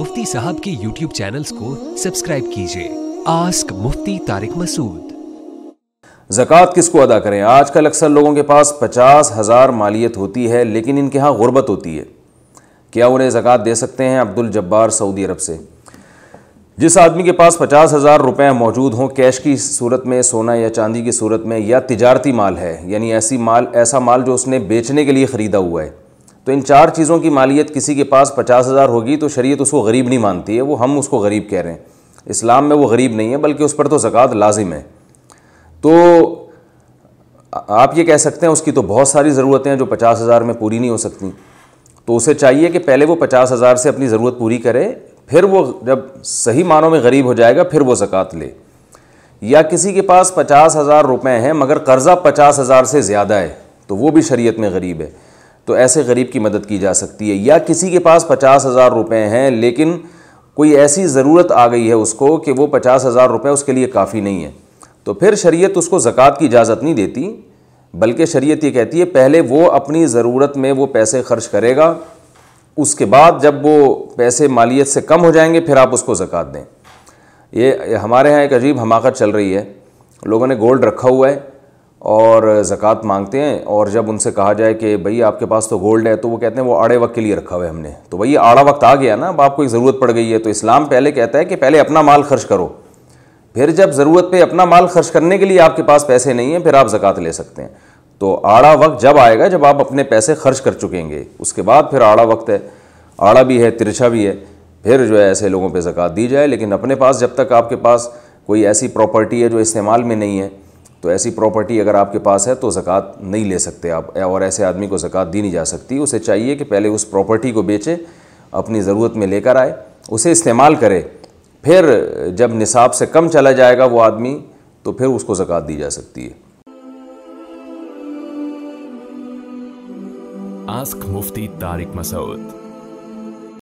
मुफ्ती साहब के YouTube channels को सब्सक्राइब कीजिए आस्क मुफ्ती तारिक मसूद जक़ात किसको अदा करें आजकल अक्सर लोगों के पास पचास हज़ार मालियत होती है लेकिन इनके यहाँ गुर्बत होती है क्या उन्हें जक़ात दे सकते हैं अब्दुल जब्बार सऊदी अरब से जिस आदमी के पास पचास हज़ार रुपये मौजूद हों कैश की सूरत में सोना या चांदी की सूरत में या तिजारती माल है यानी ऐसी माल ऐसा माल जो उसने बेचने के लिए ख़रीदा हुआ है तो इन चार चीज़ों की मालियत किसी के पास पचास हज़ार होगी तो शरीयत उसको गरीब नहीं मानती है वो हम उसको गरीब कह रहे हैं इस्लाम में वो गरीब नहीं है बल्कि उस पर तो ज़क़़त लाजिम है तो आप ये कह सकते हैं उसकी तो बहुत सारी ज़रूरतें हैं जो पचास हज़ार में पूरी नहीं हो सकती तो उसे चाहिए कि पहले वो पचास हज़ार से अपनी ज़रूरत पूरी करे फिर वो जब सही मानों में गरीब हो जाएगा फिर वो ज़क़़त ले या किसी के पास पचास हज़ार रुपये हैं मगर कर्ज़ा पचास हज़ार से ज़्यादा है तो वो भी शरीयत में गरीब है तो ऐसे गरीब की मदद की जा सकती है या किसी के पास पचास हज़ार रुपये हैं लेकिन कोई ऐसी ज़रूरत आ गई है उसको कि वो पचास हज़ार रुपये उसके लिए काफ़ी नहीं है तो फिर शरीयत उसको ज़क़़त की इजाज़त नहीं देती बल्कि शरीयत ये कहती है पहले वो अपनी ज़रूरत में वो पैसे खर्च करेगा उसके बाद जब वो पैसे मालियत से कम हो जाएंगे फिर आप उसको ज़क़़त दें ये हमारे यहाँ एक अजीब हमाकत चल रही है लोगों ने गोल्ड रखा हुआ है और ज़क़़त मांगते हैं और जब उनसे कहा जाए कि भई आपके पास तो गोल्ड है तो वो कहते हैं वो आड़े वक्त के लिए रखा हुआ है हमने तो भई आड़ा वक्त आ गया ना अब आपको एक ज़रूरत पड़ गई है तो इस्लाम पहले कहता है कि पहले अपना माल खर्च करो फिर जब ज़रूरत पे अपना माल खर्च करने के लिए आपके पास पैसे नहीं हैं फिर आप ज़क़़त ले सकते हैं तो आड़ा वक्त जब आएगा जब आप अपने पैसे खर्च कर चुकेंगे उसके बाद फिर आड़ा वक्त है आड़ा भी है तिरछा भी है फिर जो है ऐसे लोगों पर ज़क़़त दी जाए लेकिन अपने पास जब तक आपके पास कोई ऐसी प्रॉपर्टी है जो इस्तेमाल में नहीं है तो ऐसी प्रॉपर्टी अगर आपके पास है तो ज़क़़त नहीं ले सकते आप और ऐसे आदमी को ज़क़़त दी नहीं जा सकती उसे चाहिए कि पहले उस प्रॉपर्टी को बेचे अपनी ज़रूरत में लेकर आए उसे इस्तेमाल करे फिर जब निसाब से कम चला जाएगा वो आदमी तो फिर उसको ज़क़़त दी जा सकती है आस्क मुफ्ती तारिक मसूद